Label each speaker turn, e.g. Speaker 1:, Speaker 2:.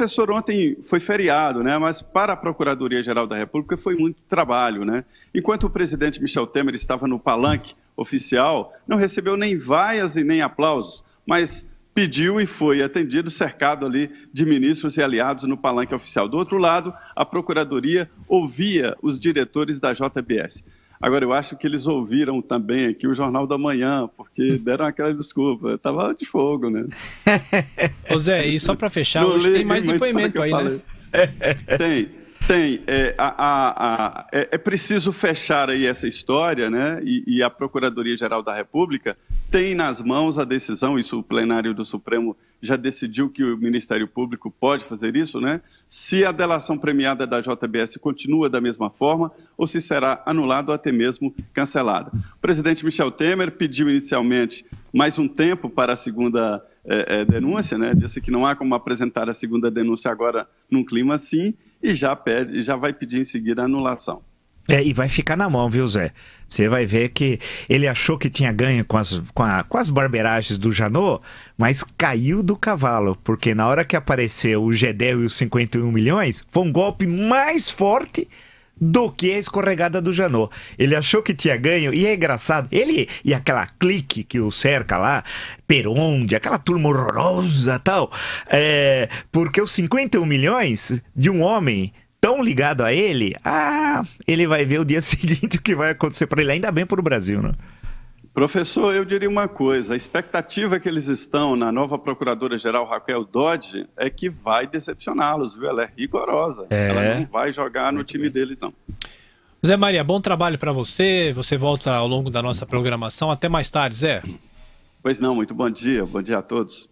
Speaker 1: Professor, ontem foi feriado, né? mas para a Procuradoria-Geral da República foi muito trabalho. Né? Enquanto o presidente Michel Temer estava no palanque oficial, não recebeu nem vaias e nem aplausos, mas pediu e foi atendido, cercado ali de ministros e aliados no palanque oficial. Do outro lado, a Procuradoria ouvia os diretores da JBS. Agora, eu acho que eles ouviram também aqui o Jornal da Manhã, porque deram aquela desculpa. Tava de fogo, né?
Speaker 2: Ô Zé, e só para fechar, hoje tem mais depoimento aí, né?
Speaker 1: Tem, tem. É, a, a, a, é, é, preciso fechar aí essa história, né? E, e a Procuradoria-Geral da República tem nas mãos a decisão, isso o plenário do Supremo já decidiu que o Ministério Público pode fazer isso, né? Se a delação premiada da JBS continua da mesma forma ou se será anulada ou até mesmo cancelada. O presidente Michel Temer pediu inicialmente mais um tempo para a segunda é, é, denúncia, né? Disse que não há como apresentar a segunda denúncia agora num clima assim e já pede, já vai pedir em seguida a anulação.
Speaker 2: É, e vai ficar na mão, viu, Zé? Você vai ver que ele achou que tinha ganho com as, com, com as barberagens do Janot, mas caiu do cavalo, porque na hora que apareceu o Gedel e os 51 milhões, foi um golpe mais forte do que a escorregada do Janot. Ele achou que tinha ganho e é engraçado. Ele e aquela clique que o cerca lá, Peronde, aquela turma horrorosa tal, é, porque os 51 milhões de um homem ligado a ele, ah, ele vai ver o dia seguinte o que vai acontecer para ele, ainda bem para o Brasil, né?
Speaker 1: Professor, eu diria uma coisa: a expectativa que eles estão na nova Procuradora-Geral Raquel Dodge é que vai decepcioná-los, viu? Ela é rigorosa. É. Ela não vai jogar no Muito time bem. deles, não.
Speaker 2: Zé Maria, bom trabalho para você. Você volta ao longo da nossa programação. Até mais tarde, Zé.
Speaker 1: Pois não, muito bom dia. Bom dia a todos.